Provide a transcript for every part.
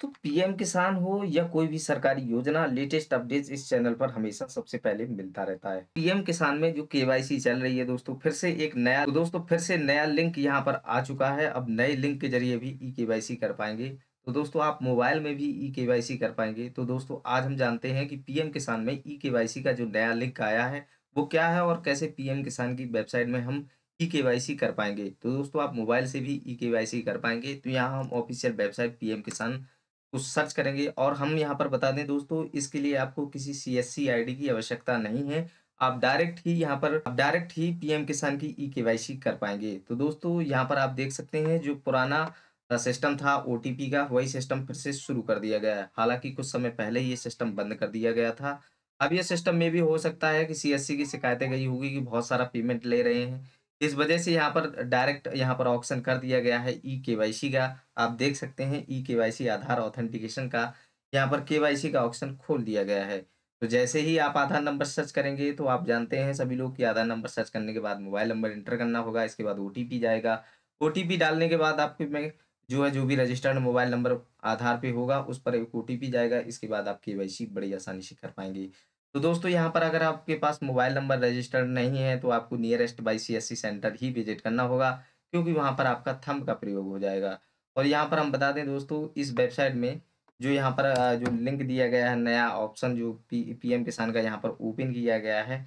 तो पीएम किसान हो या कोई भी सरकारी योजना लेटेस्ट अपडेट्स इस चैनल पर हमेशा सबसे पहले मिलता रहता है पीएम किसान में जो केवाईसी चल रही है दोस्तों फिर से एक नया तो दोस्तों फिर से नया लिंक यहां पर आ चुका है अब नए लिंक के जरिए भी ई केवाईसी कर पाएंगे तो दोस्तों आप मोबाइल में भी ई केवाईसी कर पाएंगे तो दोस्तों आज हम जानते हैं कि पीएम किसान में ई केवाईसी का जो नया लिंक आया है वो क्या है और कैसे पीएम किसान की वेबसाइट में हम ई के वाई सी कर पाएंगे तो दोस्तों आप मोबाइल से भी ई के वाई सी कर पाएंगे तो यहाँ हम ऑफिशियल वेबसाइट पीएम किसान को सर्च करेंगे और हम यहाँ पर बता दें दोस्तों इसके लिए आपको किसी सी एस की आवश्यकता नहीं है आप डायरेक्ट ही यहाँ पर आप डायरेक्ट ही पीएम किसान की ई e के कर पाएंगे तो दोस्तों यहाँ पर आप देख सकते हैं जो पुराना सिस्टम था ओ का वही सिस्टम फिर से शुरू कर दिया गया है हालांकि कुछ समय पहले ये सिस्टम बंद कर दिया गया था अब ये सिस्टम में भी हो सकता है कि सी की शिकायतें गई होगी कि बहुत सारा पेमेंट ले रहे हैं इस वजह से यहाँ पर डायरेक्ट यहाँ पर ऑप्शन कर दिया गया है ई के का आप देख सकते हैं ई के आधार ऑथेंटिकेशन का यहाँ पर के का ऑप्शन खोल दिया गया है तो जैसे ही आप आधार नंबर सर्च करेंगे तो आप जानते हैं सभी लोग कि आधार नंबर सर्च करने के बाद मोबाइल नंबर इंटर करना होगा इसके बाद ओ जाएगा ओ डालने के बाद आपके में जो है जो भी रजिस्टर्ड मोबाइल नंबर आधार पे होगा उस पर एक ओ जाएगा इसके बाद आप के बड़ी आसानी से कर पाएंगे तो दोस्तों यहाँ पर अगर आपके पास मोबाइल नंबर रजिस्टर्ड नहीं है तो आपको नियरेस्ट बाई सी सेंटर ही विजिट करना होगा क्योंकि वहाँ पर आपका थंब का प्रयोग हो जाएगा और यहाँ पर हम बता दें दोस्तों इस वेबसाइट में जो यहाँ पर जो लिंक दिया गया है नया ऑप्शन जो पी किसान का यहाँ पर ओपन किया गया है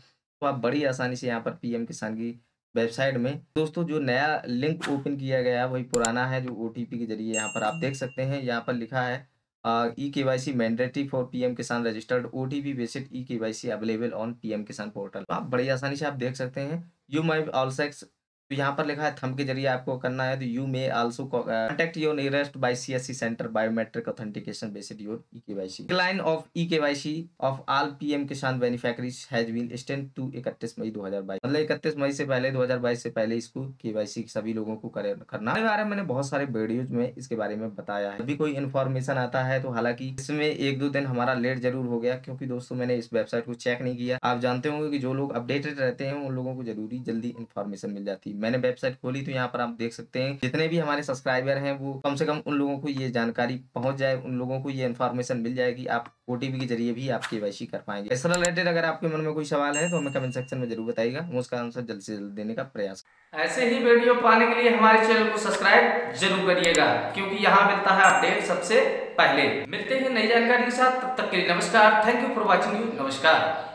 तो आप बड़ी आसानी से यहाँ पर पीएम किसान की वेबसाइट में दोस्तों जो नया लिंक ओपन किया गया है वही पुराना है जो ओ के जरिए यहाँ पर आप देख सकते हैं यहाँ पर लिखा है E K Y C mandatory for PM Kisan registered OTP based E K Y C available on PM Kisan portal आप बड़ी आसानी से आप देख सकते हैं यू माई ऑल सेक्स तो यहाँ पर लिखा है थम के जरिए आपको करना है तो you may also contact your nearest by C S C centre biometric authentication based your E K Y C line of E K Y C of all P M Kisan beneficiaries has been extend to इकतीस मई दो हजार बाईस मतलब इकतीस मई से पहले दो हजार बाईस से पहले इसको के वाई सी सभी लोगों को करना है बारे में मैंने बहुत सारे वीडियोज में इसके बारे में बताया है अभी कोई इन्फॉर्मेशन आता है तो हालांकि इसमें एक दो दिन हमारा लेट जरूर हो गया क्योंकि दोस्तों मैंने इस वेबसाइट को चेक नहीं किया आप जानते होंगे की जो लोग अपडेटेड रहते हैं उन लोगों को जरूरी जल्दी इन्फॉर्मेशन मिल जाती है मैंने वेबसाइट खोली तो यहाँ पर आप देख सकते हैं जितने भी हमारे सब्सक्राइबर हैं वो कम से कम उन लोगों को ये जानकारी पहुंच जाए उन लोगों को ये इन्फॉर्मेशन मिल जाएगी आप ओटीपी के जरिए भी आप के कर पाएंगे इस रिलेटेड अगर आपके मन में कोई सवाल है तो हमें कमेंट सेक्शन में जरूर बताएगा हम उसका आंसर जल्द से जल्द देने का प्रयास ऐसे ही वीडियो पाने के लिए हमारे चैनल को सब्सक्राइब जरूर करिएगा क्योंकि यहाँ मिलता है अपडेट सबसे पहले मिलते हैं नई जानकारी के साथ तब तक के लिए नमस्कार thank you for watching you नमस्कार